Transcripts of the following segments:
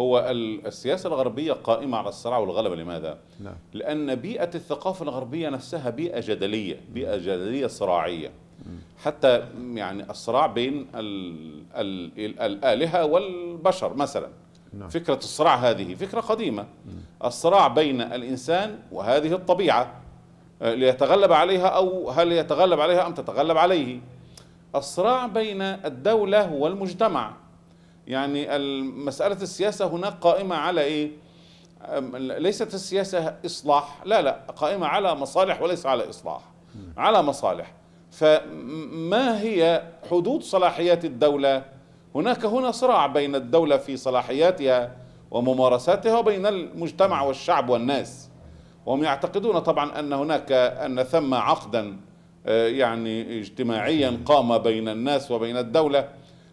هو السياسة الغربية قائمة على الصراع والغلبة لماذا؟ لا. نعم. لأن بيئة الثقافة الغربية نفسها بيئة جدلية بيئة جدلية صراعية حتى يعني الصراع بين الـ الـ الآلهة والبشر مثلا لا. نعم. فكرة الصراع هذه فكرة قديمة الصراع بين الإنسان وهذه الطبيعة آه، ليتغلب عليها أو هل يتغلب عليها أم تتغلب عليه الصراع بين الدولة والمجتمع يعني مسألة السياسة هناك قائمة على إيه؟ ليست السياسة إصلاح لا لا قائمة على مصالح وليس على إصلاح على مصالح فما هي حدود صلاحيات الدولة هناك هنا صراع بين الدولة في صلاحياتها وممارساتها وبين المجتمع والشعب والناس وهم يعتقدون طبعا أن هناك أن ثم عقدا آه، يعني اجتماعيا قام بين الناس وبين الدولة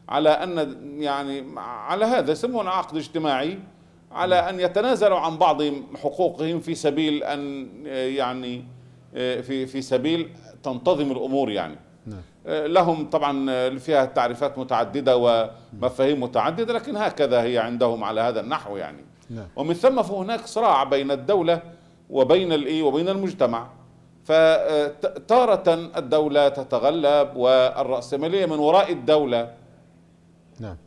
على أن يعني على هذا يسمونه عقد اجتماعي على نعم. أن يتنازلوا عن بعض حقوقهم في سبيل أن يعني في في سبيل تنتظم الأمور يعني نعم. آه، لهم طبعا فيها تعريفات متعددة ومفاهيم متعددة لكن هكذا هي عندهم على هذا النحو يعني نعم. ومن ثم فهناك صراع بين الدولة وبين الايه وبين المجتمع فتارة آه، الدولة تتغلب والرأسمالية من وراء الدولة نعم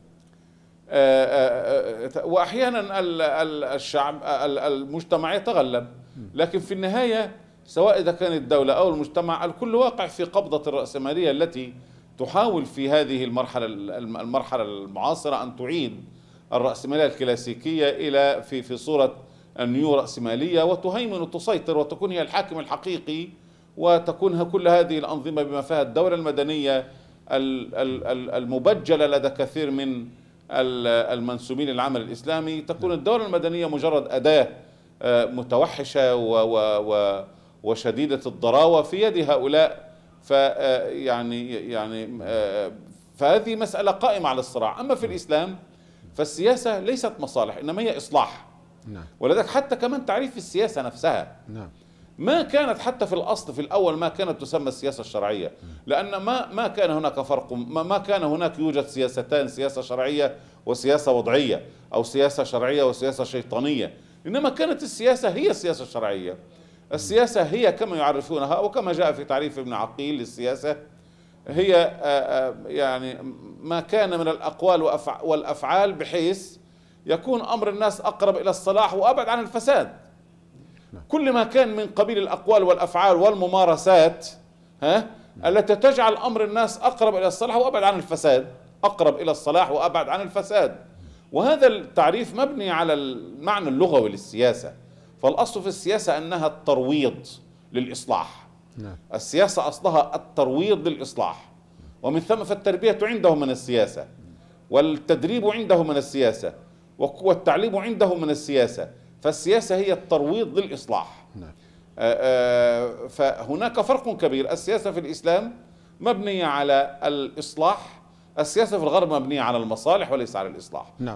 آه، آه، آه، واحيانا الشعب المجتمع يتغلب لكن في النهايه سواء اذا كانت الدوله او المجتمع الكل واقع في قبضه الراسماليه التي تحاول في هذه المرحله المرحله المعاصره ان تعيد الراسماليه الكلاسيكيه الى في في صوره النيو راسماليه وتهيمن وتسيطر وتكون هي الحاكم الحقيقي وتكون كل هذه الانظمه بما فيها الدوله المدنيه المبجلة لدى كثير من المنسوبين للعمل الإسلامي تكون نعم. الدوله المدنية مجرد أداة آه، متوحشة وشديدة الضراوة في يد هؤلاء فيعني آه، يعني, يعني، آه، فهذه مسألة قائمة على الصراع أما في نعم. الإسلام فالسياسة ليست مصالح إنما هي إصلاح نعم. ولذلك حتى كمان تعريف السياسة نفسها نعم. ما كانت حتى في الأصل في الأول ما كانت تسمى السياسة الشرعية لأن ما ما كان هناك فرق ما, ما كان هناك يوجد سياستان سياسة شرعية وسياسة وضعية أو سياسة شرعية وسياسة شيطانية إنما كانت السياسة هي السياسة الشرعية السياسة هي كما يعرفونها وكما جاء في تعريف ابن عقيل للسياسة هي آه، آه، يعني ما كان من الأقوال والأفعال بحيث يكون أمر الناس أقرب إلى الصلاح وأبعد عن الفساد نعم. كل ما كان من قبيل الأقوال والأفعال والممارسات ها التي تجعل أمر الناس أقرب إلى الصلاح وأبعد عن الفساد أقرب إلى الصلاح وأبعد عن الفساد وهذا التعريف مبني على المعنى اللغوي للسياسة فالأصل في السياسة أنها الترويض للإصلاح نعم. السياسة أصلها الترويض للإصلاح ومن ثم فالتربية عنده من السياسة والتدريب عنده من السياسة والتعليم عنده من السياسة فالسياسة هي الترويض للإصلاح نعم. آه، آه، فهناك فرق كبير السياسة في الإسلام مبنية على الإصلاح السياسة في الغرب مبنية على المصالح وليس على الإصلاح نعم.